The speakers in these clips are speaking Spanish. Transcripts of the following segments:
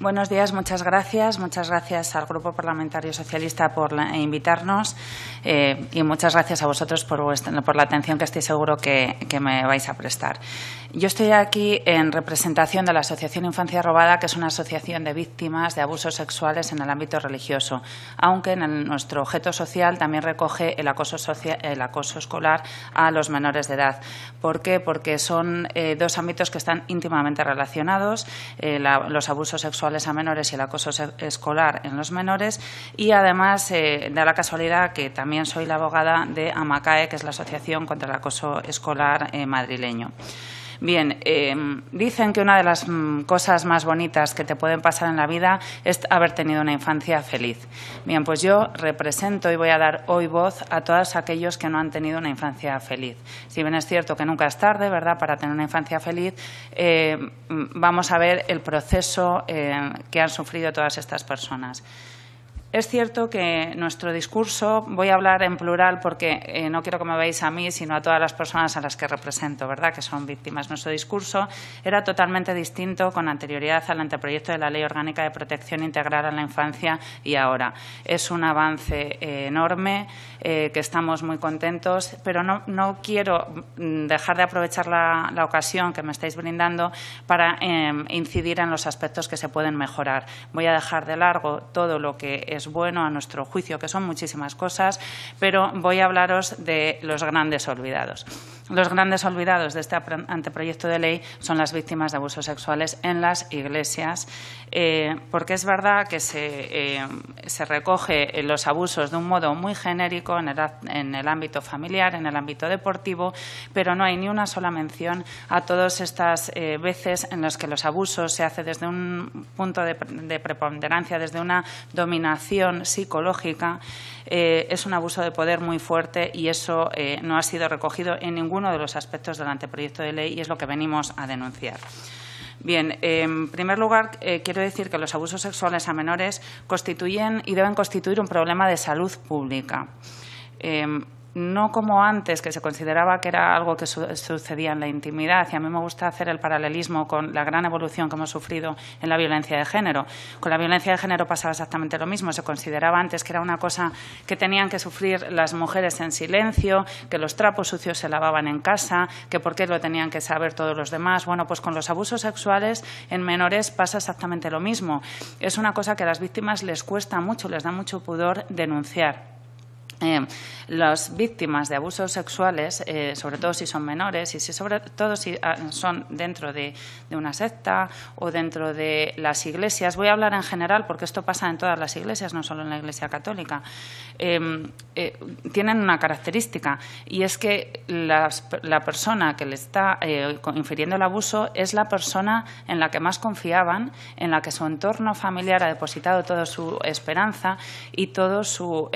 Buenos días, muchas gracias. Muchas gracias al Grupo Parlamentario Socialista por eh, invitarnos eh, y muchas gracias a vosotros por, por la atención que estoy seguro que, me vais a prestar. Yo estoy aquí en representación de la Asociación Infancia Robada, que es una asociación de víctimas de abusos sexuales en el ámbito religioso, aunque en nuestro objeto social también recoge el acoso, escolar a los menores de edad. ¿Por qué? Porque son eh, dos ámbitos que están íntimamente relacionados, los abusos sexuales a menores y el acoso escolar en los menores. Y además eh, da la casualidad que también soy la abogada de AMACAE, que es la Asociación contra el Acoso Escolar eh, Madrileño. Bien, eh, dicen que una de las mm, cosas más bonitas que te pueden pasar en la vida es haber tenido una infancia feliz. Bien, pues yo represento y voy a dar hoy voz a todos aquellos que no han tenido una infancia feliz. Si bien es cierto que nunca es tarde, ¿verdad?, para tener una infancia feliz, eh, mm, vamos a ver el proceso eh, que han sufrido todas estas personas. Es cierto que nuestro discurso, voy a hablar en plural porque eh, no quiero que me veáis a mí, sino a todas las personas a las que represento, ¿verdad?, que son víctimas. Nuestro discurso era totalmente distinto con anterioridad al anteproyecto de la Ley Orgánica de Protección Integral a la Infancia y ahora. Es un avance eh, enorme, eh, que estamos muy contentos, pero no, quiero mm, dejar de aprovechar la, la, ocasión que me estáis brindando para em, incidir en los aspectos que se pueden mejorar. Voy a dejar de largo todo lo que es bueno a nuestro juicio, que son muchísimas cosas, pero voy a hablaros de los grandes olvidados. Los grandes olvidados de este anteproyecto de ley son las víctimas de abusos sexuales en las iglesias, eh, porque es verdad que se, eh, recoge eh, los abusos de un modo muy genérico en el, ámbito familiar, en el ámbito deportivo, pero no hay ni una sola mención a todas estas eh, veces en las que los abusos se hacen desde un punto de preponderancia, desde una dominación psicológica eh, es un abuso de poder muy fuerte y eso eh, no ha sido recogido en ninguno de los aspectos del anteproyecto de ley y es lo que venimos a denunciar. Bien, eh, en primer lugar, quiero decir que los abusos sexuales a menores constituyen y deben constituir un problema de salud pública no como antes, que se consideraba que era algo que sucedía en la intimidad, y a mí me gusta hacer el paralelismo con la gran evolución que hemos sufrido en la violencia de género. Con la violencia de género pasaba exactamente lo mismo, se consideraba antes que era una cosa que tenían que sufrir las mujeres en silencio, que los trapos sucios se lavaban en casa, que por qué lo tenían que saber todos los demás. Bueno, pues con los abusos sexuales en menores pasa exactamente lo mismo. Es una cosa que a las víctimas les cuesta mucho, les da mucho pudor denunciar. Eh, las víctimas de abusos sexuales, eh, sobre todo si son menores y si sobre todo si ah, son dentro de, una secta o dentro de las iglesias, voy a hablar en general porque esto pasa en todas las iglesias, no solo en la Iglesia Católica, eh, tienen una característica y es que la persona que le está infiriendo el abuso es la persona en la que más confiaban, en la que su entorno familiar ha depositado toda su esperanza y todo su...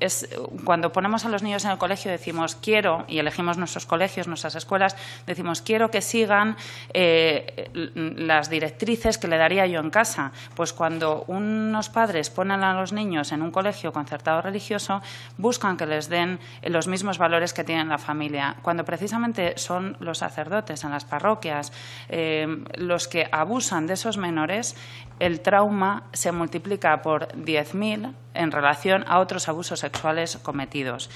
es cuando ponemos a los niños en el colegio decimos quiero, y elegimos nuestros colegios, nuestras escuelas, decimos quiero que sigan eh, las directrices que le daría yo en casa. Pues cuando unos padres ponen a los niños en un colegio concertado religioso, buscan que les den los mismos valores que tienen la familia, cuando precisamente son los sacerdotes en las parroquias eh, los que abusan de esos menores, el trauma se multiplica por 10.000 en relación a otros abusos sexuales cometidos.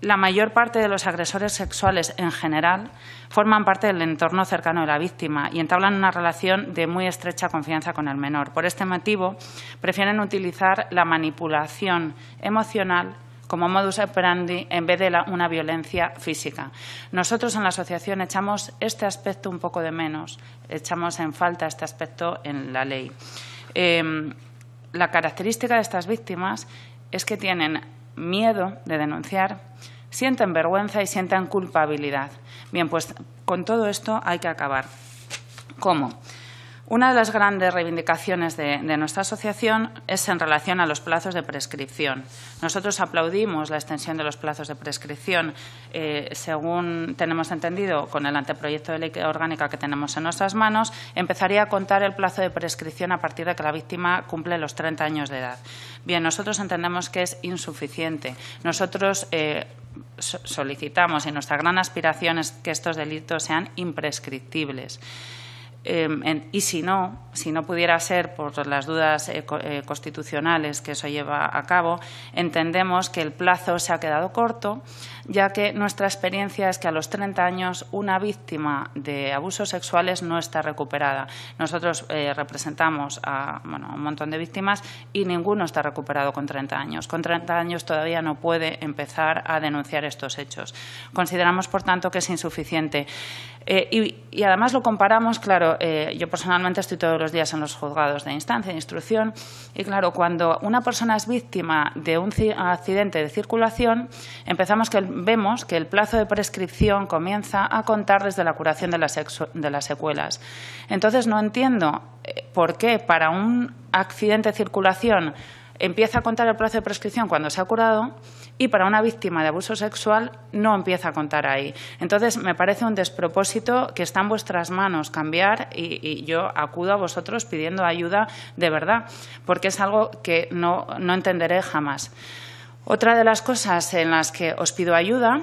La mayor parte de los agresores sexuales en general forman parte del entorno cercano de la víctima y entablan una relación de muy estrecha confianza con el menor. Por este motivo, prefieren utilizar la manipulación emocional como modus operandi en vez de una violencia física. Nosotros en la asociación echamos este aspecto un poco de menos, echamos en falta este aspecto en la ley. Em, la característica de estas víctimas es que tienen miedo de denunciar, sienten vergüenza y sienten culpabilidad. Bien, pues con todo esto hay que acabar. ¿Cómo? Una de las grandes reivindicaciones de, nuestra asociación es en relación a los plazos de prescripción. Nosotros aplaudimos la extensión de los plazos de prescripción, eh, según tenemos entendido, con el anteproyecto de ley orgánica que tenemos en nuestras manos, empezaría a contar el plazo de prescripción a partir de que la víctima cumple los 30 años de edad. Bien, nosotros entendemos que es insuficiente. Nosotros eh, solicitamos y nuestra gran aspiración es que estos delitos sean imprescriptibles. Em, y si no, si no pudiera ser por las dudas eh, eh, constitucionales que eso lleva a cabo, entendemos que el plazo se ha quedado corto, ya que nuestra experiencia es que a los 30 años una víctima de abusos sexuales no está recuperada. Nosotros eh, representamos a, bueno, un montón de víctimas y ninguno está recuperado con 30 años. Con 30 años todavía no puede empezar a denunciar estos hechos. Consideramos, por tanto, que es insuficiente. Eh, y, además lo comparamos, claro, eh, yo personalmente estoy todos los días en los juzgados de instancia, de instrucción, y claro, cuando una persona es víctima de un accidente de circulación, empezamos que vemos que el plazo de prescripción comienza a contar desde la curación de las secuelas. Entonces, no entiendo eh, por qué para un accidente de circulación empieza a contar el plazo de prescripción cuando se ha curado y para una víctima de abuso sexual no empieza a contar ahí. Entonces, me parece un despropósito que está en vuestras manos cambiar y, yo acudo a vosotros pidiendo ayuda de verdad, porque es algo que no, no entenderé jamás. Otra de las cosas en las que os pido ayuda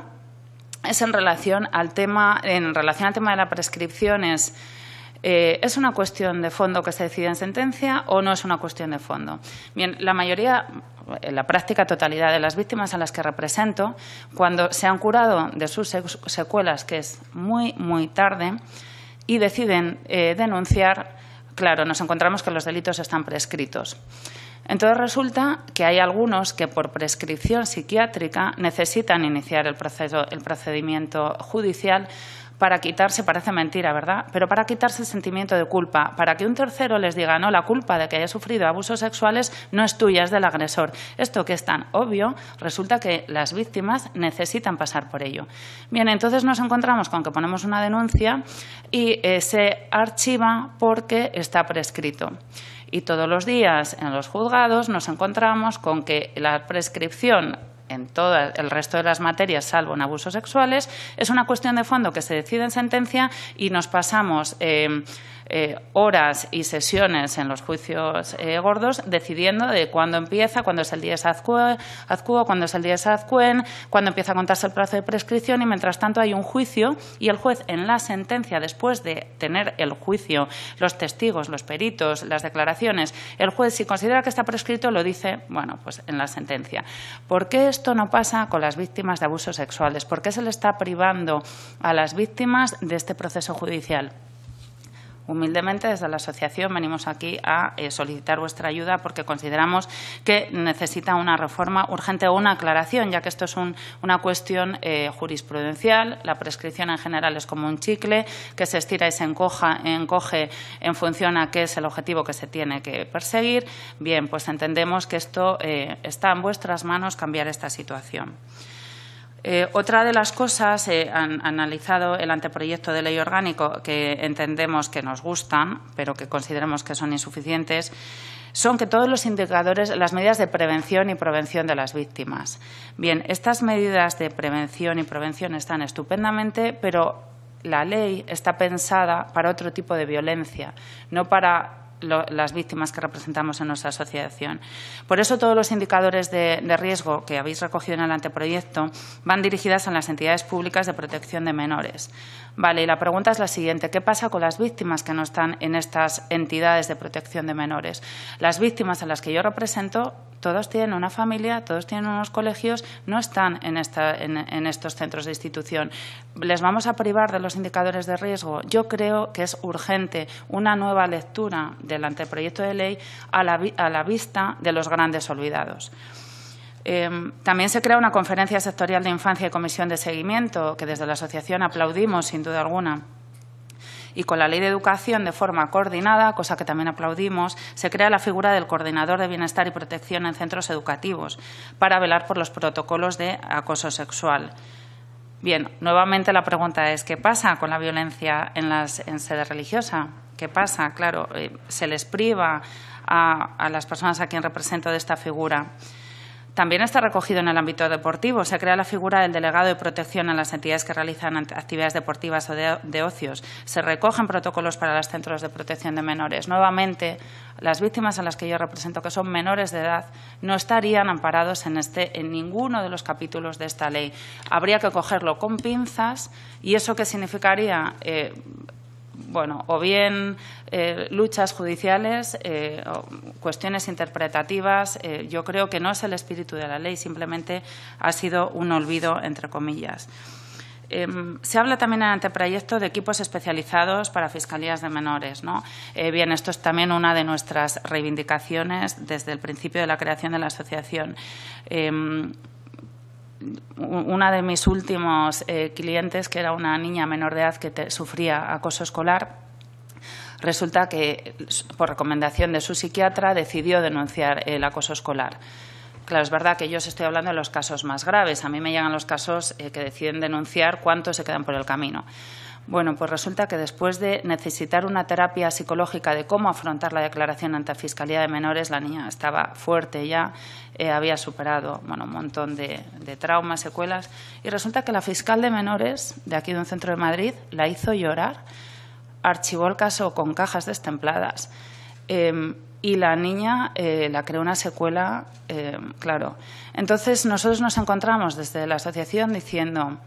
es en relación al tema, en relación al tema de las prescripciones. Eh, ¿es una cuestión de fondo que se decide en sentencia o no es una cuestión de fondo? Bien, la mayoría, en la práctica totalidad de las víctimas a las que represento, cuando se han curado de sus secuelas, que es muy, muy tarde, y deciden eh, denunciar, claro, nos encontramos que los delitos están prescritos. Entonces resulta que hay algunos que por prescripción psiquiátrica necesitan iniciar el, proceso, el procedimiento judicial para quitarse, parece mentira, ¿verdad? Pero para quitarse el sentimiento de culpa, para que un tercero les diga, no, la culpa de que haya sufrido abusos sexuales no es tuya, es del agresor. Esto que es tan obvio, resulta que las víctimas necesitan pasar por ello. Bien, entonces nos encontramos con que ponemos una denuncia y se archiva porque está prescrito. Y todos los días en los juzgados nos encontramos con que la prescripción en todo el resto de las materias, salvo en abusos sexuales. Es una cuestión de fondo que se decide en sentencia y nos pasamos. Eh, eh, horas y sesiones en los juicios eh, gordos decidiendo de cuándo empieza, cuándo es el día azcuo, cuándo es el día azcuen, cuándo empieza a contarse el plazo de prescripción y mientras tanto hay un juicio y el juez en la sentencia, después de tener el juicio, los testigos, los peritos, las declaraciones, el juez si considera que está prescrito lo dice, bueno, pues en la sentencia. ¿Por qué esto no pasa con las víctimas de abusos sexuales? ¿Por qué se le está privando a las víctimas de este proceso judicial? Humildemente, desde la asociación venimos aquí a eh, solicitar vuestra ayuda porque consideramos que necesita una reforma urgente o una aclaración, ya que esto es una cuestión eh, jurisprudencial. La prescripción en general es como un chicle que se estira y se encoge en función a qué es el objetivo que se tiene que perseguir. Bien, pues entendemos que esto eh, está en vuestras manos cambiar esta situación. Eh, otra de las cosas, eh, han analizado el anteproyecto de ley orgánico que entendemos que nos gustan, pero que consideramos que son insuficientes, son que todos los indicadores, las medidas de prevención y prevención de las víctimas. Bien, estas medidas de prevención y prevención están estupendamente, pero la ley está pensada para otro tipo de violencia, no para las víctimas que representamos en nuestra asociación. Por eso todos los indicadores de, de riesgo que habéis recogido en el anteproyecto van dirigidas a las entidades públicas de protección de menores. Vale, y la pregunta es la siguiente. ¿Qué pasa con las víctimas que no están en estas entidades de protección de menores? Las víctimas a las que yo represento, todos tienen una familia, todos tienen unos colegios, no están en, esta, en, estos centros de institución. ¿Les vamos a privar de los indicadores de riesgo? Yo creo que es urgente una nueva lectura del anteproyecto de ley a la vista de los grandes olvidados. Em, también se crea una conferencia sectorial de infancia y comisión de seguimiento, que desde la asociación aplaudimos, sin duda alguna. Y con la Ley de Educación, de forma coordinada, cosa que también aplaudimos, se crea la figura del coordinador de bienestar y protección en centros educativos para velar por los protocolos de acoso sexual. Bien, nuevamente la pregunta es, ¿qué pasa con la violencia en, sede religiosa? ¿Qué pasa? Claro, eh, se les priva a, a las personas a quien represento de esta figura. También está recogido en el ámbito deportivo. Se crea la figura del delegado de protección a las entidades que realizan actividades deportivas o de, ocios. Se recogen protocolos para los centros de protección de menores. Nuevamente, las víctimas a las que yo represento, que son menores de edad, no estarían amparados en, este, en ninguno de los capítulos de esta ley. Habría que cogerlo con pinzas y eso qué significaría eh, bueno, o bien eh, luchas judiciales, eh, o cuestiones interpretativas. Eh, yo creo que no es el espíritu de la ley, simplemente ha sido un olvido, entre comillas. Em, se habla también en el anteproyecto de equipos especializados para fiscalías de menores. ¿no? bien, esto es también una de nuestras reivindicaciones desde el principio de la creación de la asociación. Em, una de mis últimos eh, clientes, que era una niña menor de edad que sufría acoso escolar, resulta que, por recomendación de su psiquiatra, decidió denunciar el acoso escolar. Claro, es verdad que yo os estoy hablando de los casos más graves. A mí me llegan los casos eh, que deciden denunciar cuántos se quedan por el camino. Bueno, pues resulta que después de necesitar una terapia psicológica de cómo afrontar la declaración ante Fiscalía de Menores, la niña estaba fuerte ya, eh, había superado bueno, un montón de, traumas, secuelas, y resulta que la fiscal de menores de aquí de un centro de Madrid la hizo llorar, archivó el caso con cajas destempladas. Em, y la niña eh, la creó una secuela, em, claro. Entonces nosotros nos encontramos desde la asociación diciendo,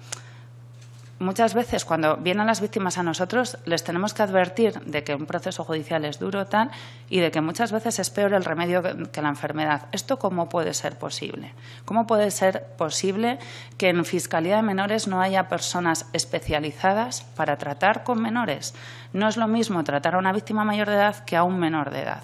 muchas veces cuando vienen las víctimas a nosotros les tenemos que advertir de que un proceso judicial es duro tal y de que muchas veces es peor el remedio que la enfermedad. ¿Esto cómo puede ser posible? ¿Cómo puede ser posible que en Fiscalía de Menores no haya personas especializadas para tratar con menores? No es lo mismo tratar a una víctima mayor de edad que a un menor de edad.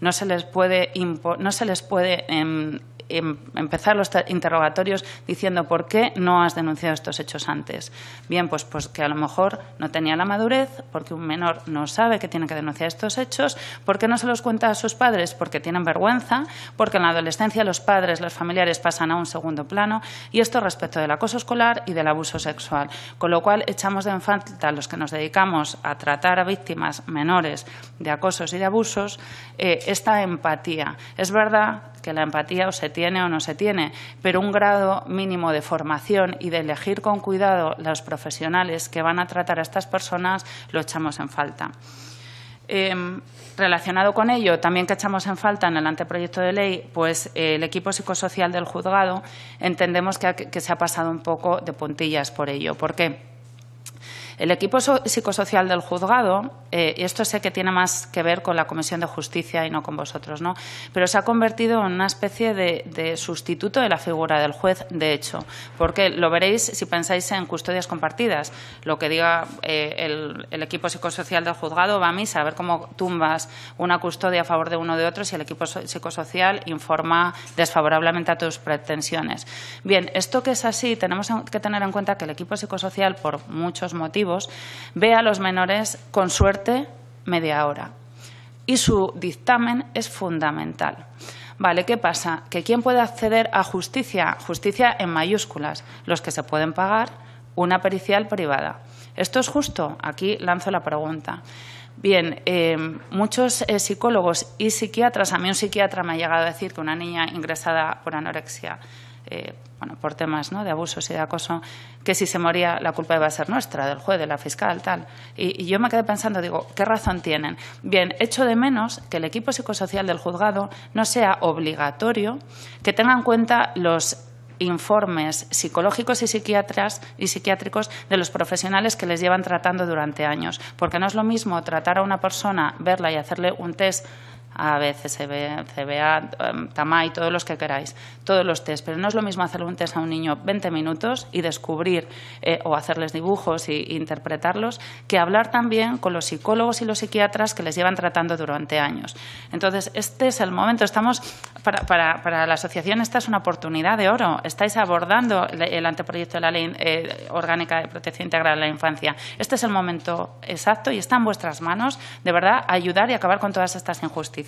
No se les puede, no se les puede em, Em, empezar los interrogatorios diciendo por qué no has denunciado estos hechos antes. Bien, pues, porque que a lo mejor no tenía la madurez, porque un menor no sabe que tiene que denunciar estos hechos, porque no se los cuenta a sus padres, porque tienen vergüenza, porque en la adolescencia los padres, los familiares pasan a un segundo plano, y esto respecto del acoso escolar y del abuso sexual. Con lo cual, echamos de en a los que nos dedicamos a tratar a víctimas menores de acosos y de abusos eh, esta empatía. Es verdad que la empatía o se tiene o no se tiene, pero un grado mínimo de formación y de elegir con cuidado los profesionales que van a tratar a estas personas lo echamos en falta. Em, relacionado con ello, también que echamos en falta en el anteproyecto de ley, pues el equipo psicosocial del juzgado entendemos que, que se ha pasado un poco de puntillas por ello. ¿Por qué? El equipo psicosocial del juzgado, eh, y esto sé que tiene más que ver con la Comisión de Justicia y no con vosotros, ¿no? pero se ha convertido en una especie de, sustituto de la figura del juez, de hecho, porque lo veréis si pensáis en custodias compartidas. Lo que diga eh, el, equipo psicosocial del juzgado va a misa, a ver cómo tumbas una custodia a favor de uno de otro si el equipo psicosocial informa desfavorablemente a tus pretensiones. Bien, esto que es así, tenemos que tener en cuenta que el equipo psicosocial, por muchos motivos, ve a los menores con suerte media hora. Y su dictamen es fundamental. Vale, ¿qué pasa? Que quién puede acceder a justicia, justicia en mayúsculas, los que se pueden pagar una pericial privada. ¿Esto es justo? Aquí lanzo la pregunta. Bien, eh, muchos eh, psicólogos y psiquiatras, a mí un psiquiatra me ha llegado a decir que una niña ingresada por anorexia eh, bueno, por temas ¿no? de abusos y de acoso, que si se moría la culpa iba a ser nuestra, del juez, de la fiscal, tal. Y, yo me quedé pensando, digo, ¿qué razón tienen? Bien, echo de menos que el equipo psicosocial del juzgado no sea obligatorio que tenga en cuenta los informes psicológicos y, psiquiatras, y psiquiátricos de los profesionales que les llevan tratando durante años. Porque no es lo mismo tratar a una persona, verla y hacerle un test a ve CBA, em, TAMA y todos los que queráis, todos los test. Pero no es lo mismo hacer un test a un niño 20 minutos y descubrir eh, o hacerles dibujos e interpretarlos que hablar también con los psicólogos y los psiquiatras que les llevan tratando durante años. Entonces, este es el momento. Estamos para, para la asociación esta es una oportunidad de oro. Estáis abordando el anteproyecto de la ley eh, orgánica de protección integral de la infancia. Este es el momento exacto y está en vuestras manos, de verdad, ayudar y acabar con todas estas injusticias.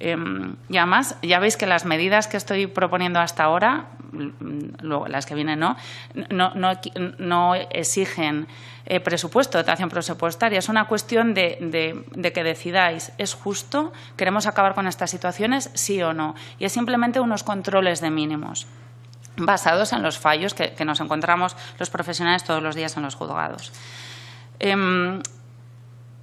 Em, y además, ya veis que las medidas que estoy proponiendo hasta ahora, mm, las que vienen no, no, exigen eh, presupuesto, dotación presupuestaria. Es una cuestión de, que decidáis, ¿es justo? ¿Queremos acabar con estas situaciones? Sí o no. Y es simplemente unos controles de mínimos basados en los fallos que, nos encontramos los profesionales todos los días en los juzgados. Em,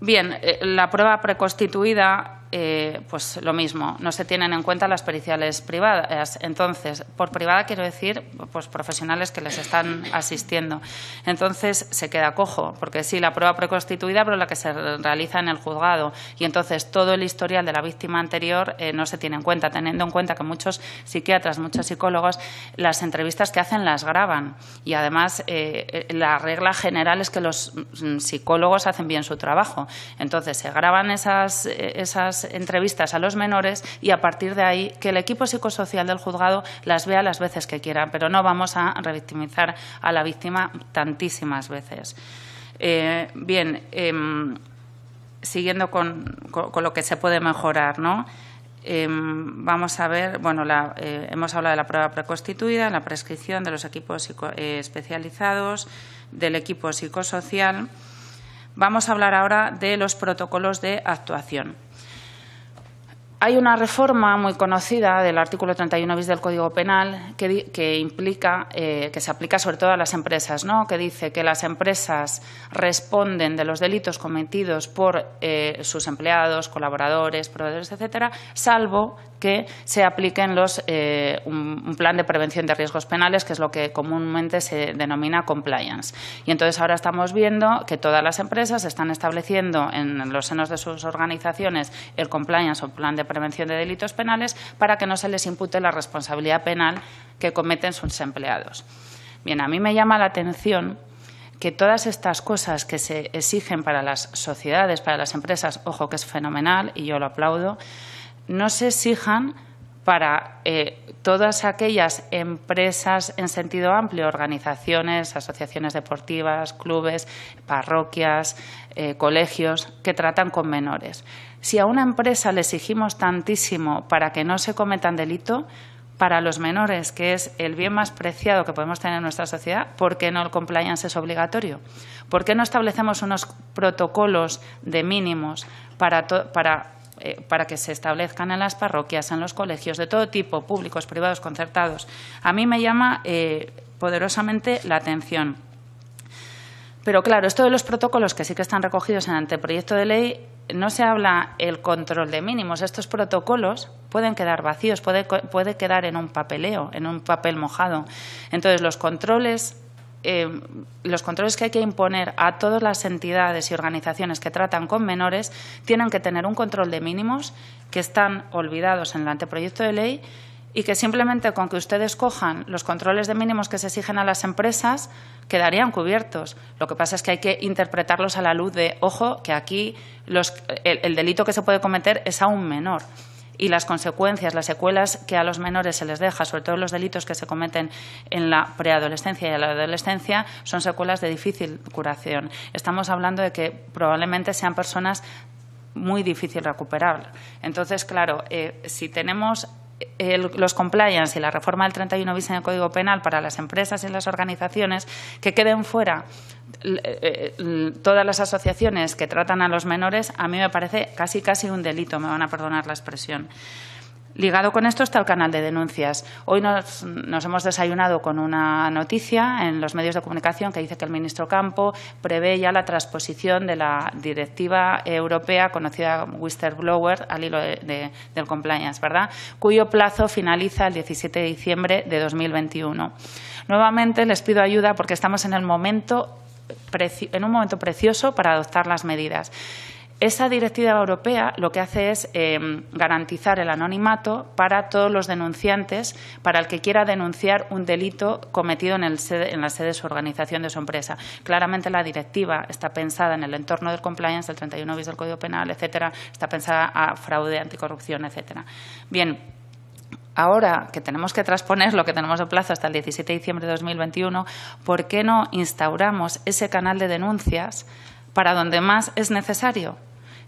bien, eh, la prueba preconstituida eh, pues lo mismo, no se tienen en cuenta las periciales privadas. Entonces, por privada quiero decir pues profesionales que les están asistiendo. Entonces, se queda cojo, porque sí, la prueba preconstituida, pero la que se realiza en el juzgado. Y entonces, todo el historial de la víctima anterior eh, no se tiene en cuenta, teniendo en cuenta que muchos psiquiatras, muchos psicólogos, las entrevistas que hacen las graban. Y además, eh, la regla general es que los mm, psicólogos hacen bien su trabajo. Entonces, se graban esas, esas entrevistas a los menores y a partir de ahí que el equipo psicosocial del juzgado las vea las veces que quiera, pero no vamos a revictimizar a la víctima tantísimas veces. Eh, bien, em, siguiendo con, lo que se puede mejorar, ¿no? Em, vamos a ver, bueno, eh, hemos hablado de la prueba preconstituida, la prescripción de los equipos eh, especializados, del equipo psicosocial. Vamos a hablar ahora de los protocolos de actuación. Hay una reforma muy conocida del artículo 31 bis del Código Penal que, que implica, eh, que se aplica sobre todo a las empresas, ¿no? que dice que las empresas responden de los delitos cometidos por eh, sus empleados, colaboradores, proveedores, etcétera, salvo que se apliquen los, eh, un, un, plan de prevención de riesgos penales, que es lo que comúnmente se denomina compliance. Y entonces ahora estamos viendo que todas las empresas están estableciendo en los senos de sus organizaciones el compliance o plan de prevención de delitos penales para que no se les impute la responsabilidad penal que cometen sus empleados. Bien, a mí me llama la atención que todas estas cosas que se exigen para las sociedades, para las empresas, ojo que es fenomenal y yo lo aplaudo, no se exijan para eh, todas aquellas empresas en sentido amplio, organizaciones, asociaciones deportivas, clubes, parroquias, eh, colegios que tratan con menores. Si a una empresa le exigimos tantísimo para que no se cometan delito, para los menores, que es el bien más preciado que podemos tener en nuestra sociedad, ¿por qué no el compliance es obligatorio? ¿Por qué no establecemos unos protocolos de mínimos para, para eh, para que se establezcan en las parroquias, en los colegios, de todo tipo, públicos, privados, concertados. A mí me llama eh, poderosamente la atención. Pero claro, esto de los protocolos que sí que están recogidos en el anteproyecto de ley, no se habla el control de mínimos. Estos protocolos pueden quedar vacíos, puede, puede quedar en un papeleo, en un papel mojado. Entonces, los controles eh, los controles que hay que imponer a todas las entidades y organizaciones que tratan con menores tienen que tener un control de mínimos que están olvidados en el anteproyecto de ley y que simplemente con que ustedes cojan los controles de mínimos que se exigen a las empresas quedarían cubiertos. Lo que pasa es que hay que interpretarlos a la luz de, ojo, que aquí el, el delito que se puede cometer es aún menor y las consecuencias, las secuelas que a los menores se les deja, sobre todo los delitos que se cometen en la preadolescencia y en la adolescencia, son secuelas de difícil curación. Estamos hablando de que probablemente sean personas muy de recuperar. Entonces, claro, eh, si tenemos los compliance y la reforma del 31 bis en el Código Penal para las empresas y las organizaciones, que queden fuera eh, eh, todas las asociaciones que tratan a los menores, a mí me parece casi casi un delito, me van a perdonar la expresión. Ligado con esto está el canal de denuncias. Hoy nos, hemos desayunado con una noticia en los medios de comunicación que dice que el ministro Campo prevé ya la transposición de la directiva europea conocida como Whistleblower al hilo del compliance, ¿verdad? cuyo plazo finaliza el 17 de diciembre de 2021. Nuevamente les pido ayuda porque estamos en un momento precioso para adoptar las medidas. Esa directiva europea lo que hace es eh, garantizar el anonimato para todos los denunciantes, para el que quiera denunciar un delito cometido en, la sede de su organización, de su empresa. Claramente la directiva está pensada en el entorno del compliance el 31 bis del Código Penal, etcétera, está pensada a fraude, anticorrupción, etcétera. Bien, ahora que tenemos que transponer lo que tenemos de plazo hasta el 17 de diciembre de 2021, ¿por qué no instauramos ese canal de denuncias para donde más es necesario?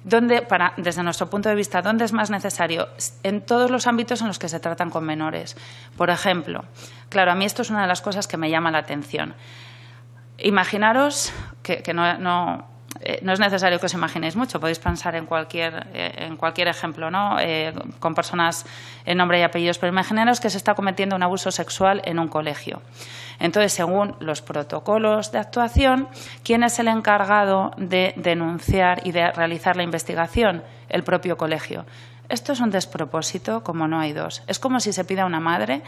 ¿Dónde, para, desde nuestro punto de vista, dónde es más necesario en todos los ámbitos en los que se tratan con menores. Por ejemplo, claro, a mí esto es una de las cosas que me llama la atención. Imaginaros que, no eh, no es necesario que os imaginéis mucho, podéis pensar en cualquier, eh, en cualquier ejemplo, ¿no? Eh, con personas en nombre y apellidos, pero imaginaros que se está cometiendo un abuso sexual en un colegio. Entonces, según los protocolos de actuación, ¿quién es el encargado de denunciar y de realizar la investigación? El propio colegio. Esto es un despropósito como no hay dos. Es como si se pida a una madre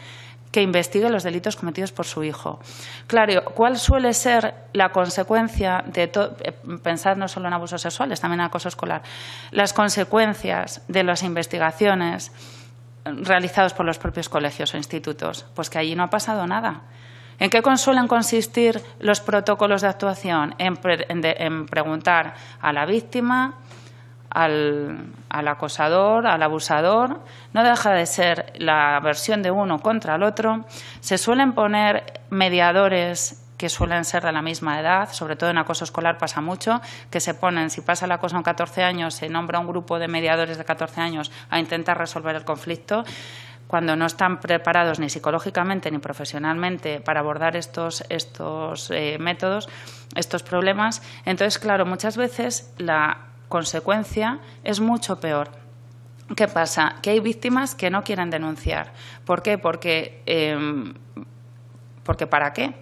que investigue los delitos cometidos por su hijo. Claro, ¿cuál suele ser la consecuencia de eh, pensar no solo en abusos sexuales, también en acoso escolar? Las consecuencias de las investigaciones realizadas por los propios colegios o institutos, pues que allí no ha pasado nada. ¿En qué suelen consistir los protocolos de actuación? en preguntar a la víctima, al, al acosador, al abusador, no deja de ser la versión de uno contra el otro, se suelen poner mediadores que suelen ser de la misma edad, sobre todo en acoso escolar pasa mucho, que se ponen, si pasa el acoso en 14 años, se nombra un grupo de mediadores de 14 años a intentar resolver el conflicto. Cuando no están preparados ni psicológicamente ni profesionalmente para abordar estos, estos eh, métodos, estos problemas, entonces, claro, muchas veces la consecuencia es mucho peor. ¿Qué pasa? Que hay víctimas que no quieren denunciar. ¿Por qué? Porque, em, porque ¿para qué?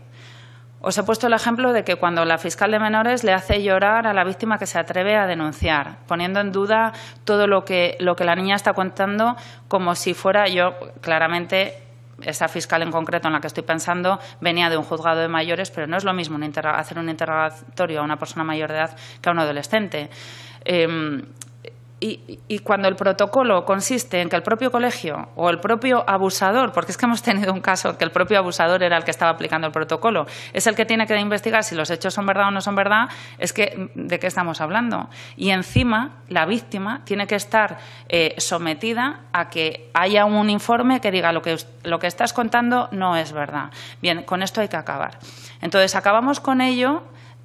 Os he puesto el ejemplo de que cuando la fiscal de menores le hace llorar a la víctima que se atreve a denunciar, poniendo en duda todo lo que, lo que la niña está contando como si fuera yo, claramente esa fiscal en concreto en la que estoy pensando venía de un juzgado de mayores, pero no es lo mismo hacer un interrogatorio a una persona mayor de edad que a un adolescente. Em, y, cuando el protocolo consiste en que el propio colegio o el propio abusador, porque es que hemos tenido un caso que el propio abusador era el que estaba aplicando el protocolo, es el que tiene que investigar si los hechos son verdad o no son verdad, es que de qué estamos hablando. Y encima la víctima tiene que estar eh, sometida a que haya un informe que diga lo que, lo que estás contando no es verdad. Bien, con esto hay que acabar. Entonces acabamos con ello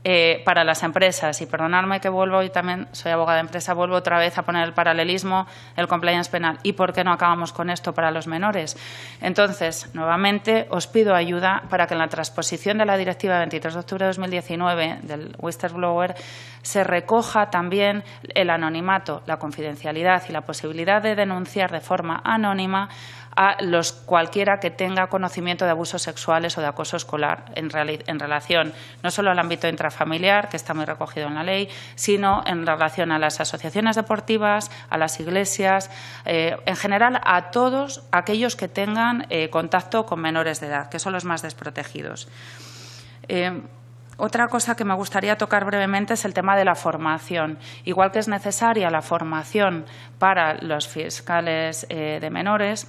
eh, para las empresas. Y perdonadme que vuelvo, y también soy abogada de empresa, vuelvo otra vez a poner el paralelismo el compliance penal. ¿Y por qué no acabamos con esto para los menores? Entonces, nuevamente, os pido ayuda para que en la transposición de la Directiva 23 de octubre de 2019 del whistleblower se recoja también el anonimato, la confidencialidad y la posibilidad de denunciar de forma anónima a los cualquiera que tenga conocimiento de abusos sexuales o de acoso escolar en, en relación no solo al ámbito intrafamiliar, que está muy recogido en la ley, sino en relación a las asociaciones deportivas, a las iglesias, eh, en general a todos aquellos que tengan eh, contacto con menores de edad, que son los más desprotegidos. Eh, otra cosa que me gustaría tocar brevemente es el tema de la formación. Igual que es necesaria la formación para los fiscales de menores,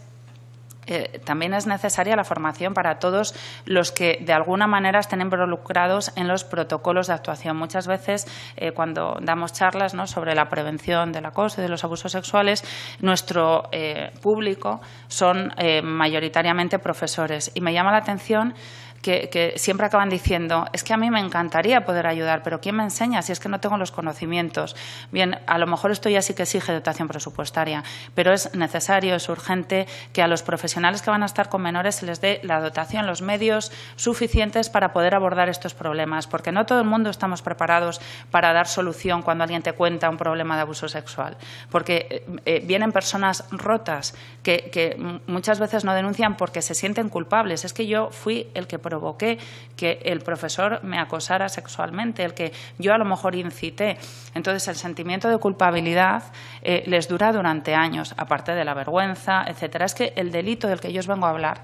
eh, también es necesaria la formación para todos los que de alguna manera estén involucrados en los protocolos de actuación. Muchas veces eh, cuando damos charlas sobre la prevención del acoso y de los abusos sexuales, nuestro eh, público son mayoritariamente profesores y me llama la atención que, siempre acaban diciendo, es que a mí me encantaría poder ayudar, pero ¿quién me enseña si es que no tengo los conocimientos? Bien, a lo mejor esto ya sí que exige dotación presupuestaria, pero es necesario, es urgente que a los profesionales que van a estar con menores se les dé la dotación, los medios suficientes para poder abordar estos problemas, porque no todo el mundo estamos preparados para dar solución cuando alguien te cuenta un problema de abuso sexual, porque eh, eh, vienen personas rotas que muchas veces no denuncian porque se sienten culpables. Es que yo fui el que provoqué que el profesor me acosara sexualmente, el que yo a lo mejor incité. Entonces, el sentimiento de culpabilidad eh, les dura durante años, aparte de la vergüenza, etcétera. Es que el delito del que yo os vengo a hablar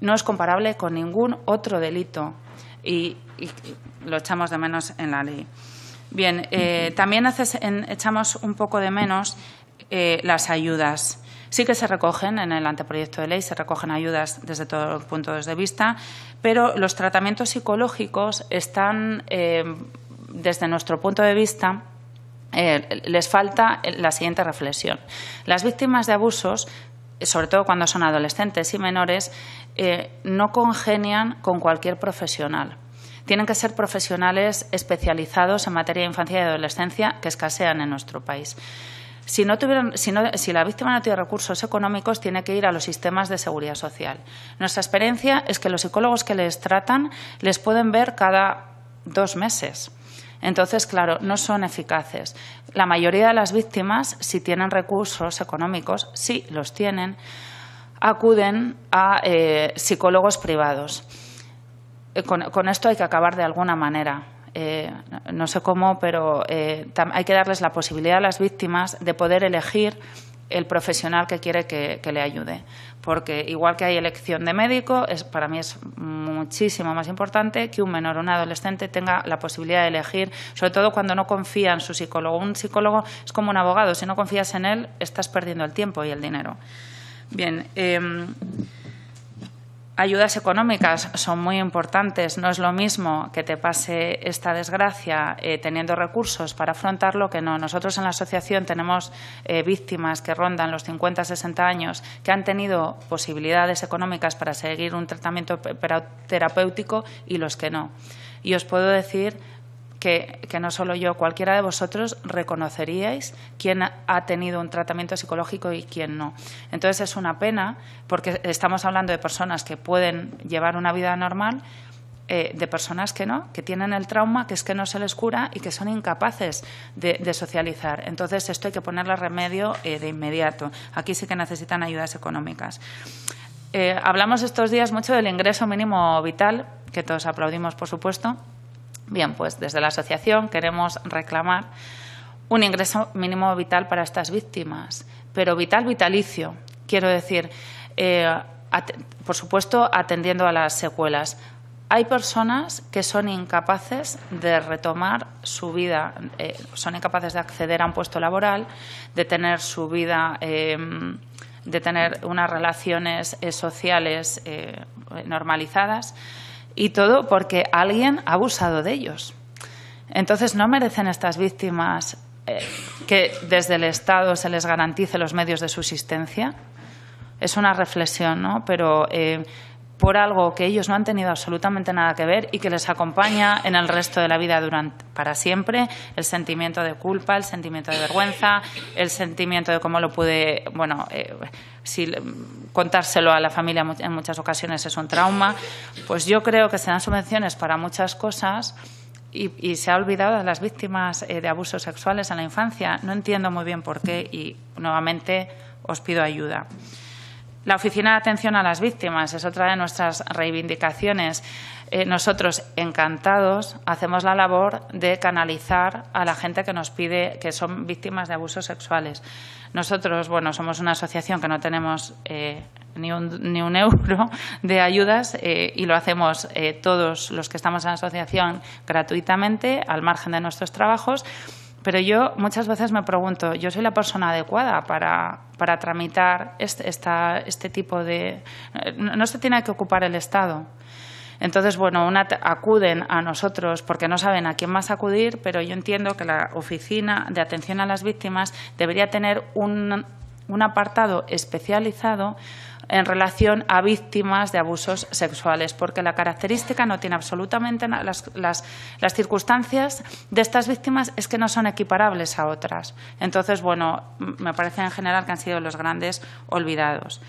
no es comparable con ningún otro delito y, lo echamos de menos en la ley. Bien, eh, también echamos un poco de menos eh, las ayudas. Sí que se recogen en el anteproyecto de ley, se recogen ayudas desde todos los puntos de vista, pero los tratamientos psicológicos están, eh, desde nuestro punto de vista, eh, les falta la siguiente reflexión. Las víctimas de abusos sobre todo cuando son adolescentes y menores, eh, no congenian con cualquier profesional. Tienen que ser profesionales especializados en materia de infancia y adolescencia que escasean en nuestro país. Si, no si, la víctima no tiene recursos económicos, tiene que ir a los sistemas de seguridad social. Nuestra experiencia es que los psicólogos que les tratan les pueden ver cada dos meses. Entonces, claro, no son eficaces. La mayoría de las víctimas, si tienen recursos económicos, sí los tienen, acuden a eh, psicólogos privados. Eh, con esto hay que acabar de alguna manera eh, no sé cómo, pero eh, hay que darles la posibilidad a las víctimas de poder elegir el profesional que quiere que, le ayude. Porque igual que hay elección de médico, es, para mí es muchísimo más importante que un menor o un adolescente tenga la posibilidad de elegir, sobre todo cuando no confía en su psicólogo. Un psicólogo es como un abogado, si no confías en él, estás perdiendo el tiempo y el dinero. Bien. Em, ayudas económicas son muy importantes. No es lo mismo que te pase esta desgracia eh, teniendo recursos para afrontarlo que no. Nosotros en la asociación tenemos eh, víctimas que rondan los 50, 60 años que han tenido posibilidades económicas para seguir un tratamiento terapéutico y los que no. Y os puedo decir que, no solo yo, cualquiera de vosotros reconoceríais quién ha tenido un tratamiento psicológico y quién no. Entonces es una pena porque estamos hablando de personas que pueden llevar una vida normal, eh, de personas que no, que tienen el trauma, que es que no se les cura y que son incapaces de, socializar. Entonces esto hay que ponerle remedio eh, de inmediato. Aquí sí que necesitan ayudas económicas. Eh, hablamos estos días mucho del ingreso mínimo vital, que todos aplaudimos, por supuesto Bien, pues desde la asociación queremos reclamar un ingreso mínimo vital para estas víctimas, pero vital vitalicio. Quiero decir, eh, por supuesto, atendiendo a las secuelas. Hay personas que son incapaces de retomar su vida, eh, son incapaces de acceder a un puesto laboral, de tener su vida, eh, de tener unas relaciones sociales normalizadas. Y todo porque alguien ha abusado de ellos. Entonces no merecen estas víctimas eh, que desde el Estado se les garantice los medios de subsistencia. Es una reflexión, ¿no? Pero eh, por algo que ellos no han tenido absolutamente nada que ver y que les acompaña en el resto de la vida durante, para siempre, el sentimiento de culpa, el sentimiento de vergüenza, el sentimiento de cómo lo pude, bueno, eh, si contárselo a la familia en muchas ocasiones es un trauma, pues yo creo que se dan subvenciones para muchas cosas. Y, se ha olvidado de las víctimas eh, de abusos sexuales en la infancia. No entiendo muy bien por qué y nuevamente os pido ayuda. La Oficina de Atención a las Víctimas es otra de nuestras reivindicaciones. Eh, nosotros, encantados, hacemos la labor de canalizar a la gente que nos pide que son víctimas de abusos sexuales. Nosotros, bueno, somos una asociación que no tenemos eh, ni, un, euro de ayudas eh, y lo hacemos todos los que estamos en la asociación gratuitamente, al margen de nuestros trabajos. Pero yo muchas veces me pregunto, ¿yo soy la persona adecuada para, para tramitar este, este tipo de... No se tiene que ocupar el Estado. Entonces, bueno, acuden a nosotros porque no saben a quién más acudir, pero yo entiendo que la Oficina de Atención a las Víctimas debería tener un, un apartado especializado en relación a víctimas de abusos sexuales, porque la característica no tiene absolutamente nada, las, circunstancias de estas víctimas es que no son equiparables a otras. Entonces, bueno, me parece en general que han sido los grandes olvidados.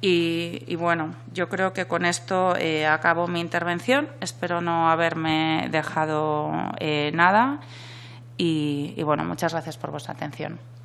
Y, bueno, yo creo que con esto eh, acabo mi intervención. Espero no haberme dejado eh, nada. y bueno, muchas gracias por vuestra atención.